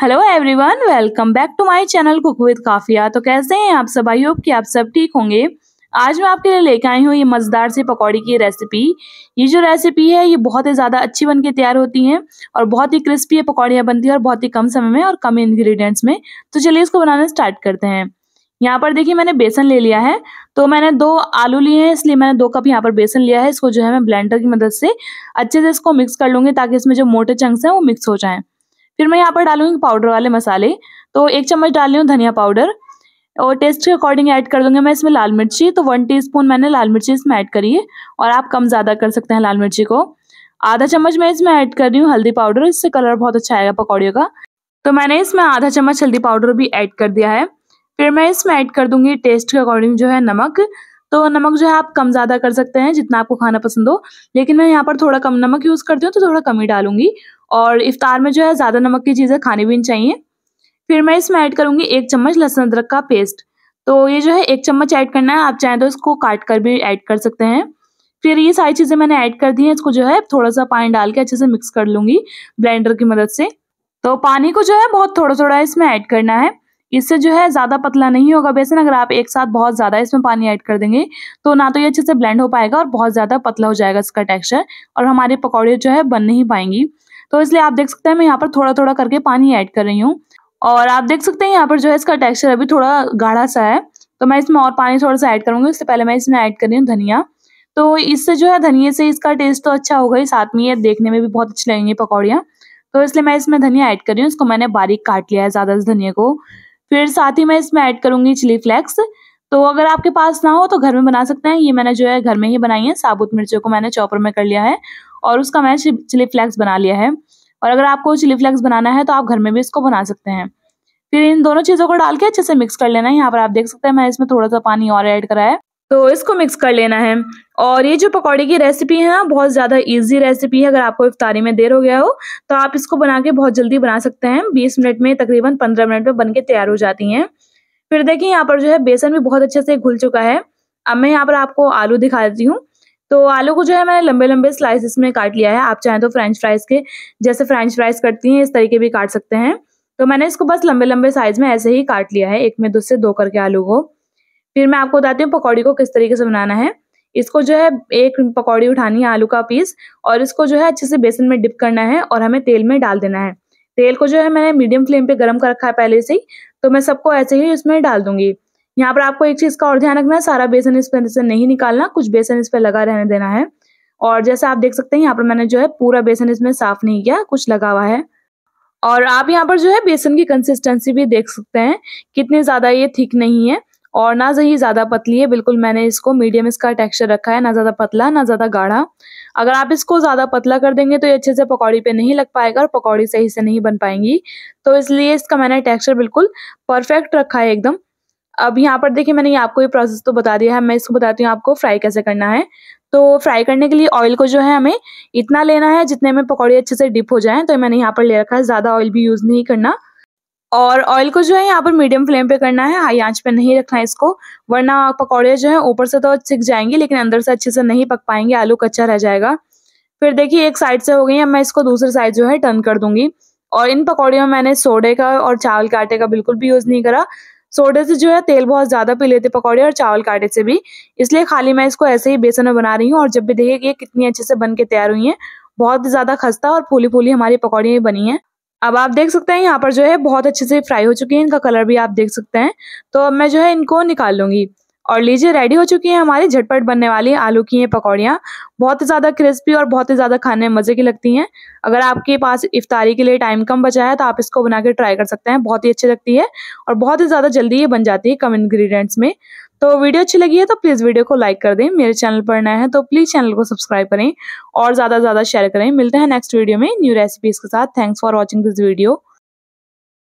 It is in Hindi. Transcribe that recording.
hello everyone welcome back to my channel cook with Kafiya तो कैसे हैं आप सब आई होप कि आप सब ठीक होंगे आज मैं आपके लिए लेकर आई हूँ ये मज़ेदार सी पकौड़ी की रेसिपी ये जो रेसिपी है ये बहुत ही ज़्यादा अच्छी बन के तैयार होती हैं और बहुत ही क्रिस्पी ये पकौड़ियाँ बनती हैं और बहुत ही कम समय में और कम इन्ग्रीडियंट्स में तो चलिए इसको बनाना स्टार्ट करते हैं यहाँ पर देखिए मैंने बेसन ले लिया है तो मैंने दो आलू लिए हैं इसलिए मैंने दो कप यहाँ पर बेसन लिया है इसको जो है मैं ब्लेंडर की मदद से अच्छे से इसको मिक्स कर लूँगी ताकि इसमें जो मोटे चंक्स हैं वो मिक्स हो जाएँ फिर मैं यहाँ पर डालूंगी पाउडर वाले मसाले तो एक चम्मच डाल रही हूँ धनिया पाउडर और टेस्ट के अकॉर्डिंग ऐड कर दूंगी मैं इसमें लाल मिर्ची तो वन टीस्पून मैंने लाल मिर्ची इसमें ऐड करी है और आप कम ज़्यादा कर सकते हैं लाल मिर्ची को आधा चम्मच मैं इसमें ऐड कर रही हूँ हल्दी पाउडर इससे कलर बहुत अच्छा आएगा पकौड़ियों का तो मैंने इसमें आधा चम्मच हल्दी पाउडर भी ऐड कर दिया है फिर मैं इसमें ऐड कर दूंगी टेस्ट के अकॉर्डिंग जो है नमक तो नमक जो है आप कम ज़्यादा कर सकते हैं जितना आपको खाना पसंद हो लेकिन मैं यहाँ पर थोड़ा कम नमक यूज़ करती हूँ तो थोड़ा कम ही डालूंगी और इफ्तार में जो है ज़्यादा नमक की चीज़ें खानी भी नहीं चाहिए फिर मैं इसमें ऐड करूँगी एक चम्मच लहसुन अदरक का पेस्ट तो ये जो है एक चम्मच ऐड करना है आप चाहें तो इसको काट कर भी ऐड कर सकते हैं फिर ये सारी चीज़ें मैंने ऐड कर दी हैं इसको जो है थोड़ा सा पानी डाल के अच्छे से मिक्स कर लूँगी ब्लेंडर की मदद से तो पानी को जो है बहुत थोड़ा थोड़ा इसमें ऐड करना है इससे जो है ज़्यादा पतला नहीं होगा बेसन अगर आप एक साथ बहुत ज़्यादा इसमें पानी ऐड कर देंगे तो ना तो ये अच्छे से ब्लेंड हो पाएगा और बहुत ज़्यादा पतला हो जाएगा इसका टेक्स्चर और हमारे पकौड़े जो है बन नहीं पाएंगी तो इसलिए आप देख सकते हैं मैं यहाँ पर थोड़ा थोड़ा करके पानी ऐड कर रही हूँ और आप देख सकते हैं यहाँ पर जो है इसका टेक्सचर अभी थोड़ा गाढ़ा सा है तो मैं इसमें और पानी थोड़ा सा ऐड करूंगी इससे पहले मैं इसमें ऐड कर रही हूँ धनिया तो इससे जो है धनिया से इसका टेस्ट तो अच्छा होगा ही साथ में ये देखने में भी बहुत अच्छी लगेंगी पकौड़ियाँ तो इसलिए मैं इसमें धनिया ऐड कर रही हूँ इसको मैंने बारीक काट लिया है ज़्यादा इस धनिया को फिर साथ ही मैं इसमें ऐड करूंगी चिली फ्लेक्स तो अगर आपके पास ना हो तो घर में बना सकते हैं ये मैंने जो है घर में ही बनाई है साबुत मिर्चों को मैंने चॉपर में कर लिया है और उसका मैंने चिली फ्लेक्स बना लिया है और अगर आपको चिली फ्लेक्स बनाना है तो आप घर में भी इसको बना सकते हैं फिर इन दोनों चीज़ों को डाल के अच्छे से मिक्स कर लेना है यहाँ पर आप देख सकते हैं मैं इसमें थोड़ा सा पानी और ऐड करा है तो इसको मिक्स कर लेना है और ये जो पकौड़े की रेसिपी है ना बहुत ज़्यादा इजी रेसिपी है अगर आपको इफ्तारी में देर हो गया हो तो आप इसको बना के बहुत जल्दी बना सकते हैं बीस मिनट में तकरीबन पंद्रह मिनट में बन के तैयार हो जाती हैं फिर देखिए यहाँ पर जो है बेसन भी बहुत अच्छे से घुल चुका है अब मैं यहाँ पर आपको आलू दिखा देती हूँ तो आलू को जो है मैंने लंबे लंबे स्लाइसिस में काट लिया है आप चाहें तो फ्रेंच फ्राइज के जैसे फ्रेंच फ्राइज कटती हैं इस तरीके भी काट सकते हैं तो मैंने इसको बस लंबे लंबे साइज में ऐसे ही काट लिया है एक में दो से दो करके आलू को फिर मैं आपको बताती हूँ पकौड़ी को किस तरीके से बनाना है इसको जो है एक पकौड़ी उठानी है आलू का पीस और इसको जो है अच्छे से बेसन में डिप करना है और हमें तेल में डाल देना है तेल को जो है मैंने मीडियम फ्लेम पे गरम कर रखा है पहले से ही तो मैं सबको ऐसे ही इसमें डाल दूंगी यहाँ पर आपको एक चीज का और ध्यान रखना है सारा बेसन इस पर से नहीं निकालना कुछ बेसन इस पर लगा रहने देना है और जैसे आप देख सकते हैं यहाँ पर मैंने जो है पूरा बेसन इसमें साफ नहीं किया कुछ लगा हुआ है और आप यहाँ पर जो है बेसन की कंसिस्टेंसी भी देख सकते हैं कितने ज़्यादा ये थिक नहीं है और ना ही ज़्यादा पतली है बिल्कुल मैंने इसको मीडियम इसका टेक्सचर रखा है ना ज़्यादा पतला ना ज़्यादा गाढ़ा अगर आप इसको ज़्यादा पतला कर देंगे तो ये अच्छे से पकौड़ी पे नहीं लग पाएगा और पकौड़ी सही से नहीं बन पाएंगी तो इसलिए इसका मैंने टेक्सचर बिल्कुल परफेक्ट रखा है एकदम अब यहाँ पर देखिए मैंने आपको ये प्रोसेस तो बता दिया है मैं इसको बताती हूँ आपको फ्राई कैसे करना है तो फ्राई करने के लिए ऑयल को जो है हमें इतना लेना है जितने में पकौड़े अच्छे से डिप हो जाए तो मैंने यहाँ पर ले रखा है ज़्यादा ऑयल भी यूज़ नहीं करना और ऑयल को जो है यहाँ पर मीडियम फ्लेम पे करना है हाई आंच पे नहीं रखना है इसको वरना पकौड़े जो है ऊपर से तो सिक जाएंगे लेकिन अंदर से अच्छे से नहीं पक पाएंगे आलू कच्चा रह जाएगा फिर देखिए एक साइड से हो गई है मैं इसको दूसरे साइड जो है टर्न कर दूंगी और इन पकौड़ियों में मैंने सोडे का और चावल के आटे का बिल्कुल भी यूज़ नहीं करा सोडे से जो है तेल बहुत ज़्यादा पी लेते पकौड़े और चावल काटे से भी इसलिए खाली मैं इसको ऐसे ही बेसन में बना रही हूँ और जब भी देखिए कि कितनी अच्छे से बन के तैयार हुई है बहुत ज़्यादा खस्ता और फूली फूली हमारी पकौड़ियाँ बनी है अब आप देख सकते हैं यहाँ पर जो है बहुत अच्छे से फ्राई हो चुकी है इनका कलर भी आप देख सकते हैं तो अब मैं जो है इनको निकाल लूंगी और लीजिए रेडी हो चुकी है हमारी झटपट बनने वाली आलू की ये पकौड़ियाँ बहुत ही ज़्यादा क्रिस्पी और बहुत ही ज़्यादा खाने में मज़े की लगती हैं अगर आपके पास इफ्तारी के लिए टाइम कम बचा है तो आप इसको बना के ट्राई कर सकते हैं बहुत ही अच्छी लगती है और बहुत ही ज़्यादा जल्दी ये बन जाती है कम इन्ग्रीडियंट्स में तो वीडियो अच्छी लगी है तो प्लीज़ वीडियो को लाइक कर दें मेरे चैनल पर नया है तो प्लीज़ चैनल को सब्सक्राइब करें और ज़्यादा से ज़्यादा शेयर करें मिलते हैं नेक्स्ट वीडियो में न्यू रेसिपीज़ के साथ thanks for watching this video